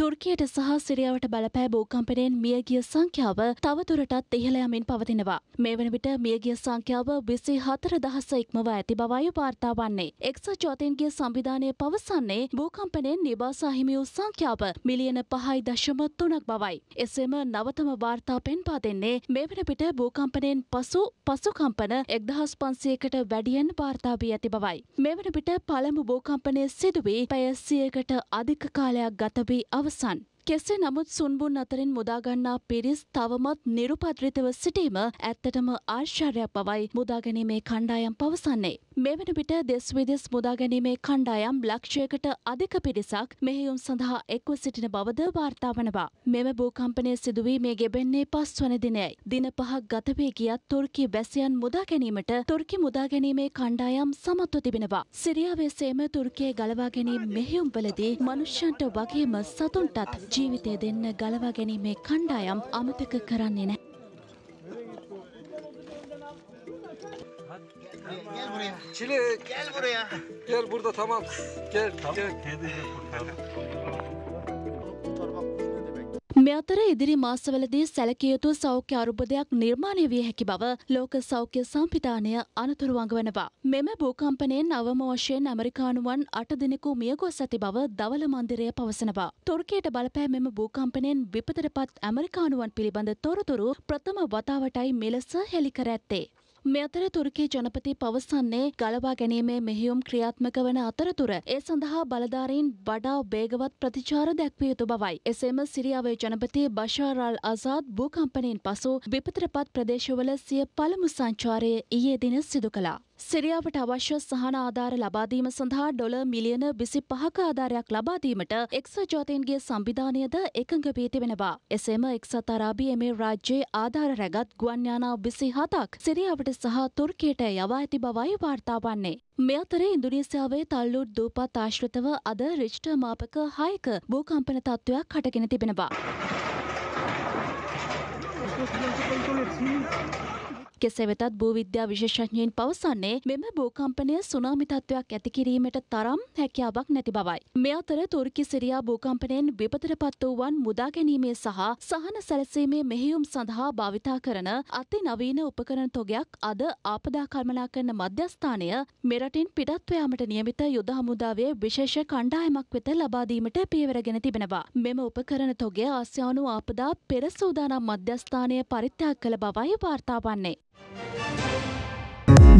තුර්කියට සහ සිරියාවට බලපෑ භූකම්පනයෙන් මියගිය සංඛ්‍යාව තවදුරටත් ඉහළ යමින් පවතිනවා. මේ වන විට මියගිය සංඛ්‍යාව විසි හතර දහස ඉක්මවා ඇති බවයි වාර්තා වන්නේ. එක්සත් ජාතීන්ගේ සංවිධානය පවසන්නේ භූකම්පනයෙන් නිවාසා හිමි වූ සංඛ්‍යාව මිලියන පහයි දශම තුනක් බවයි. එසේම නවතම වාර්තා පෙන්වා දෙන්නේ මේ වන විට භූකම්පනයෙන් පසු පසුකම්පන එක්දහස් පන්සියකට වැඩියෙන් වාර්තා වී ඇති බවයි. මේ වන විට පළමු භූකම්පනය සිදුවී පැය සියකට අධික කාලයක් ගත වී අවසන් Sun. කෙසේ නමුත් සුන්බුන් අතරින් මුදාගන්නා පිරිස් තවමත් නිරුපද්‍රිතව සිටීම ඇත්තටම ආශ්චර්යයක් බවයි මුදාගැනීමේ කණ්ඩායම් පවසන්නේ. මෙවන විට දෙස් විදෙස් මුදාගැනීමේ කණ්ඩායම් ලක්ෂයකට අධික පිරිසක් මෙහෙයුම් සඳහා එක්ව සිටින බවද වාර්තා වනවා. මෙම භූකම්පනය සිදුවී මේ ගෙබෙන්නේ පස්වන දිනයයි. දින පහක් ගත වී ගියත් තුර්කි වැසියන් මුදා ගැනීමට තුර්කි මුදා ගැනීමේ කණ්ඩායම් සමත්ව තිබෙනවා. සිරියාවේ සේම තුර්කියේ ගලවා ගැනීම මෙහෙයුම්වලදී මනුෂ්‍යන්ට වගේම සතුන්ටත් ජීවිතය දෙන්න ගලවා ගැනීමේ කණ්ඩායම් අමතක කරන්නේ නෑ. Gel buraya. Çile. Gel buraya. Gel burada tamam. Gel. Tamam. Gel. මේ අතර ඉදිරි මාසවලදී සැලකිය යුතු සෞඛ්‍ය අර්බුදයක් නිර්මාණය විය හැකි බව ලෝක සෞඛ්‍ය සංවිධානය අනතුරු වඟවනවා. මෙම භූකම්පනයෙන් අවම වශයෙන් ඇමරිකානුවන් අට දිනෙකු මියගොස් ඇති බව දවල මන්දිරය පවසනවා. තුර්කයට බලපෑ මෙම භූකම්පනයෙන් විපතට පත් ඇමරිකානුවන් පිළිබඳ තොරතුරු ප්‍රථම වතාවටයි මෙලෙස හෙළි කර ඇත්තේ. මෙතර තුර්කේ ජනපති පවසන්නේ ගලවා ගැනීමේ මෙහියුම් ක්‍රියාත්මක වන අතරතුර ඒ සඳහා බලධාරීන් වඩා වේගවත් ප්‍රතිචාර දැක්විය යුතු බවයි. එසේම සිරියාවේ ජනපති බෂාර් අල් අසාද් භූකම්පනයෙන් පසු විපතටපත් ප්‍රදේශවල සිය පළමු සංචාරය ඊයේ දින සිදු කළා. සිරියාවට අවශ්‍ය සහන ආධාර ලබාදීම සඳහා ඩොල මිලියන විසි පහක ආධාරයක් ලබාදීමට එක්ස ජාතීන්ගේ සංවිධානයද එකඟ වී තිබෙනවා. එසේම එක්සත් අරාබි එමේ රාජ්‍යයේ ආධාර රැගත් ගුවන්යානා විසි හතක් සිරියාවට සහ තුර්කයට යවා ඇති බවයි වාර්තා වන්නේ. මේ අතර ඉන්දුනීසියාවේ තල්ලුට් දූපත් ආශ්‍රිතව අද රිච්ට මාපක හයක භූකම්පන තත්ත්වයක් හටගෙන තිබෙනවා. කෙසේ වෙතත් භූවිද්‍යා විශේෂඥයින් පවසන්නේ මෙම භූකම්පනය සුනාමි තත්ත්වයක් ඇති කිරීමට තරම් හැකියාවක් නැති බවයි. මේ අතර තුර්කි සිරියා භූකම්පනයෙන් විපතට පත් වූවන් මුදා ගැනීමේ සහ සහන සැලසීමේ මෙහෙයුම් සඳහා භාවිතා කරන අති නවීන උපකරණ තොගයක් අද ආපදා කල්මනා කරන මධ්‍යස්ථානය මෙරටින් පිටත්ව යාමට නියමිත යුද හමුදාවේ විශේෂ කණ්ඩායමක් වෙත ලබා දීමට පියවරගෙන තිබෙනවා. මෙම උපකරණ තොගය ආසියානු ආපදා පෙර සූදානම් මධ්‍යස්ථානය පරිත්‍යාග කළ බවයි වාර්තා වන්නේ.